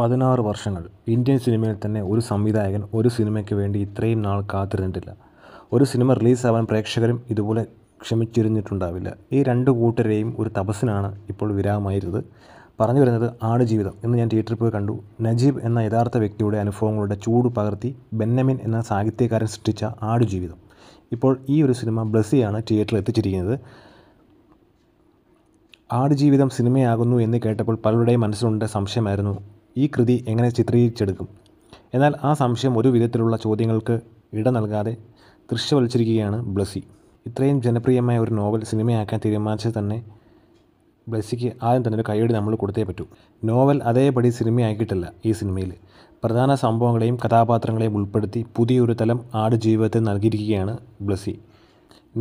പതിനാറ് വർഷങ്ങൾ ഇന്ത്യൻ സിനിമയിൽ തന്നെ ഒരു സംവിധായകൻ ഒരു സിനിമയ്ക്ക് വേണ്ടി ഇത്രയും നാൾ കാത്തിരുന്നിട്ടില്ല ഒരു സിനിമ റിലീസാവാൻ പ്രേക്ഷകരും ഇതുപോലെ ക്ഷമിച്ചിരുന്നിട്ടുണ്ടാവില്ല ഈ രണ്ട് കൂട്ടരെയും ഒരു തപസ്സിനാണ് ഇപ്പോൾ വിരാമായിരുന്നത് പറഞ്ഞു വരുന്നത് ആട് ജീവിതം എന്ന് ഞാൻ തിയേറ്ററിൽ പോയി കണ്ടു നജീബ് എന്ന യഥാർത്ഥ വ്യക്തിയുടെ അനുഭവങ്ങളുടെ ചൂട് പകർത്തി ബെന്നമിൻ എന്ന സാഹിത്യകാരൻ സൃഷ്ടിച്ച ആട് ജീവിതം ഇപ്പോൾ ഈ ഒരു സിനിമ ബ്ലസ്സിയാണ് തിയേറ്ററിൽ എത്തിച്ചിരിക്കുന്നത് ആട് ജീവിതം സിനിമയാകുന്നു എന്ന് കേട്ടപ്പോൾ പലരുടെയും മനസ്സിലുണ്ട് സംശയമായിരുന്നു ഈ കൃതി എങ്ങനെ ചിത്രീകരിച്ചെടുക്കും എന്നാൽ ആ സംശയം ഒരു വിധത്തിലുള്ള ചോദ്യങ്ങൾക്ക് ഇട നൽകാതെ ദൃശ്യവൽച്ചിരിക്കുകയാണ് ബ്ലസി ഇത്രയും ജനപ്രിയമായ ഒരു നോവൽ സിനിമയാക്കാൻ തീരുമാനിച്ചത് തന്നെ ബ്ലസിക്ക് ആദ്യം തന്നെ ഒരു കൈയടി നമ്മൾ കൊടുത്തേ പറ്റൂ നോവൽ അതേപടി സിനിമയാക്കിയിട്ടില്ല ഈ സിനിമയിൽ പ്രധാന സംഭവങ്ങളെയും കഥാപാത്രങ്ങളെയും ഉൾപ്പെടുത്തി പുതിയൊരു തലം ആട് ജീവിതത്തിൽ നൽകിയിരിക്കുകയാണ് ബ്ലസി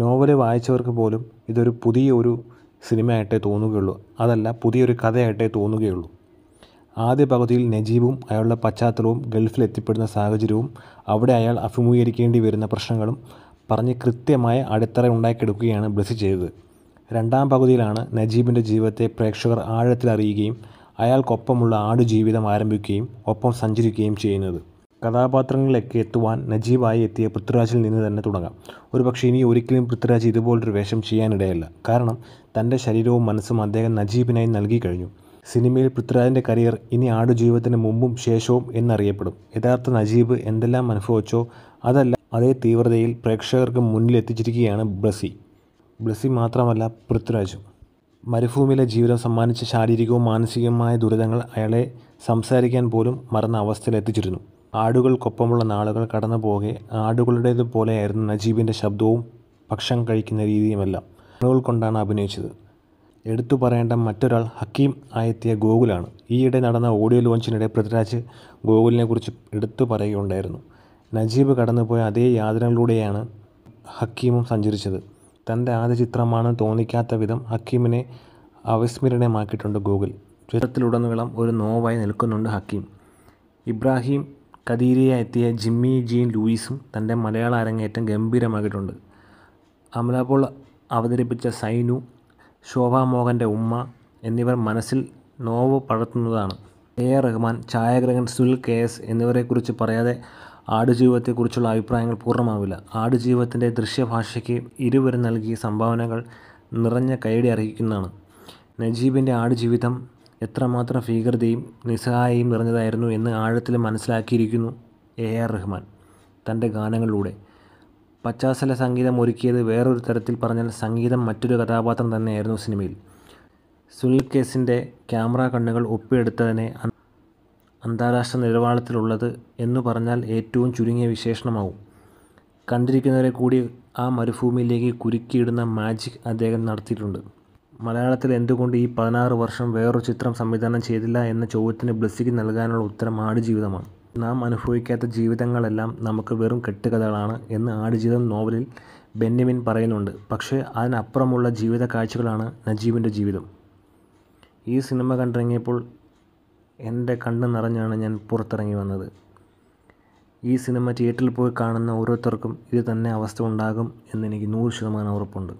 നോവൽ വായിച്ചവർക്ക് പോലും ഇതൊരു പുതിയൊരു സിനിമയായിട്ടേ തോന്നുകയുള്ളൂ അതല്ല പുതിയൊരു കഥയായിട്ടേ തോന്നുകയുള്ളൂ ആദ്യ പകുതിയിൽ നജീബും അയാളുടെ പശ്ചാത്തലവും ഗൾഫിൽ എത്തിപ്പെടുന്ന സാഹചര്യവും അവിടെ അയാൾ അഭിമുഖീകരിക്കേണ്ടി വരുന്ന പ്രശ്നങ്ങളും പറഞ്ഞ് കൃത്യമായ അടിത്തറ ഉണ്ടാക്കിയെടുക്കുകയാണ് ബ്ലസ് ചെയ്തത് രണ്ടാം പകുതിയിലാണ് നജീബിൻ്റെ ജീവിതത്തെ പ്രേക്ഷകർ ആഴത്തിൽ അറിയുകയും അയാൾക്കൊപ്പമുള്ള ജീവിതം ആരംഭിക്കുകയും ഒപ്പം സഞ്ചരിക്കുകയും ചെയ്യുന്നത് കഥാപാത്രങ്ങളിലേക്ക് എത്തുവാൻ നജീബായി എത്തിയ പൃഥ്വിരാജിൽ നിന്ന് തന്നെ തുടങ്ങാം പക്ഷേ ഇനി ഒരിക്കലും പൃഥ്വിരാജ് ഇതുപോലൊരു വേഷം ചെയ്യാനിടയല്ല കാരണം തൻ്റെ ശരീരവും മനസ്സും അദ്ദേഹം നജീബിനായി നൽകി കഴിഞ്ഞു സിനിമയിൽ പൃഥ്വിരാജിൻ്റെ കരിയർ ഇനി ആടുജീവിതത്തിന് മുമ്പും ശേഷവും എന്നറിയപ്പെടും യഥാർത്ഥ നജീബ് എന്തെല്ലാം അനുഭവിച്ചോ അതല്ല അതേ തീവ്രതയിൽ പ്രേക്ഷകർക്ക് മുന്നിൽ എത്തിച്ചിരിക്കുകയാണ് ബ്ലസി ബ്ലസി മാത്രമല്ല പൃഥ്വിരാജും മരുഭൂമിയിലെ ജീവിതം സമ്മാനിച്ച ശാരീരികവും മാനസികവുമായ ദുരിതങ്ങൾ അയാളെ സംസാരിക്കാൻ പോലും മറന്ന അവസ്ഥയിലെത്തിച്ചിരുന്നു ആടുകൾക്കൊപ്പമുള്ള നാളുകൾ കടന്നു പോകെ ആടുകളുടേതുപോലെയായിരുന്നു നജീബിൻ്റെ ശബ്ദവും ഭക്ഷണം കഴിക്കുന്ന രീതിയുമെല്ലാം ആളുകൾ കൊണ്ടാണ് അഭിനയിച്ചത് എടുത്തു പറയേണ്ട മറ്റൊരാൾ ഹക്കീം ആയെത്തിയ ഗോകുലാണ് ഈയിടെ നടന്ന ഓഡിയോ ലോഞ്ചിനിടെ പൃഥ്വിരാജ് കുറിച്ച് എടുത്തു പറയുകയുണ്ടായിരുന്നു നജീബ് കടന്നുപോയ അതേ യാതനകളിലൂടെയാണ് ഹക്കീമും സഞ്ചരിച്ചത് തൻ്റെ ആദ്യ ചിത്രമാണ് തോന്നിക്കാത്ത വിധം ഹക്കീമിനെ അവിസ്മരണീയമാക്കിയിട്ടുണ്ട് ഗൂഗിൾ ചിത്രത്തിലുടനീളം ഒരു നോവായി നിൽക്കുന്നുണ്ട് ഹക്കീം ഇബ്രാഹിം കദീരിയ എത്തിയ ജിമ്മി ജീൻ ലൂയിസും തൻ്റെ മലയാള അരങ്ങേറ്റം ഗംഭീരമാക്കിയിട്ടുണ്ട് അമലാപ്പോൾ അവതരിപ്പിച്ച സൈനു ശോഭാ മോഹൻ്റെ ഉമ്മ എന്നിവർ മനസ്സിൽ നോവ് പടർത്തുന്നതാണ് എ ആർ റഹ്മാൻ ഛായാഗ്രഹൻ സുൽ കെ എസ് എന്നിവരെക്കുറിച്ച് പറയാതെ ആടുജീവിതത്തെക്കുറിച്ചുള്ള അഭിപ്രായങ്ങൾ പൂർണ്ണമാവില്ല ആടുജീവിതത്തിൻ്റെ ദൃശ്യഭാഷയ്ക്ക് ഇരുവരും നൽകിയ സംഭാവനകൾ നിറഞ്ഞ കൈയടി അർഹിക്കുന്നതാണ് നജീബിൻ്റെ ആടുജീവിതം എത്രമാത്രം ഭീകൃതയും നിസ്സഹായയും നിറഞ്ഞതായിരുന്നു എന്ന് ആഴത്തിൽ മനസ്സിലാക്കിയിരിക്കുന്നു എ ആർ റഹ്മാൻ തൻ്റെ ഗാനങ്ങളിലൂടെ പശ്ചാത്തല സംഗീതം ഒരുക്കിയത് വേറൊരു തരത്തിൽ പറഞ്ഞാൽ സംഗീതം മറ്റൊരു കഥാപാത്രം തന്നെയായിരുന്നു സിനിമയിൽ സുനിൽ കേസിൻ്റെ ക്യാമറ കണ്ണുകൾ ഒപ്പിയെടുത്തതിനെ അന്താരാഷ്ട്ര നിലവാരത്തിലുള്ളത് എന്ന് പറഞ്ഞാൽ ഏറ്റവും ചുരുങ്ങിയ വിശേഷണമാവും കണ്ടിരിക്കുന്നവരെ കൂടി ആ മരുഭൂമിയിലേക്ക് കുരുക്കിയിടുന്ന മാജിക് അദ്ദേഹം നടത്തിയിട്ടുണ്ട് മലയാളത്തിൽ എന്തുകൊണ്ട് ഈ പതിനാറ് വർഷം വേറൊരു ചിത്രം സംവിധാനം ചെയ്തില്ല എന്ന ചോദ്യത്തിന് ബ്ലസ്സിക്ക് നൽകാനുള്ള ഉത്തരം ആടുജീവിതമാണ് നാം അനുഭവിക്കാത്ത ജീവിതങ്ങളെല്ലാം നമുക്ക് വെറും കെട്ടുകഥകളാണ് എന്ന് ആടുജീവിതം നോവലിൽ ബെന്യമിൻ പറയുന്നുണ്ട് പക്ഷേ അതിനപ്പുറമുള്ള ജീവിത കാഴ്ചകളാണ് നജീബിൻ്റെ ജീവിതം ഈ സിനിമ കണ്ടിറങ്ങിയപ്പോൾ എൻ്റെ കണ്ണ് നിറഞ്ഞാണ് ഞാൻ പുറത്തിറങ്ങി വന്നത് ഈ സിനിമ തിയേറ്ററിൽ പോയി കാണുന്ന ഓരോരുത്തർക്കും ഇത് തന്നെ അവസ്ഥ ഉണ്ടാകും എന്നെനിക്ക് നൂറ് ശതമാനം ഉറപ്പുണ്ട്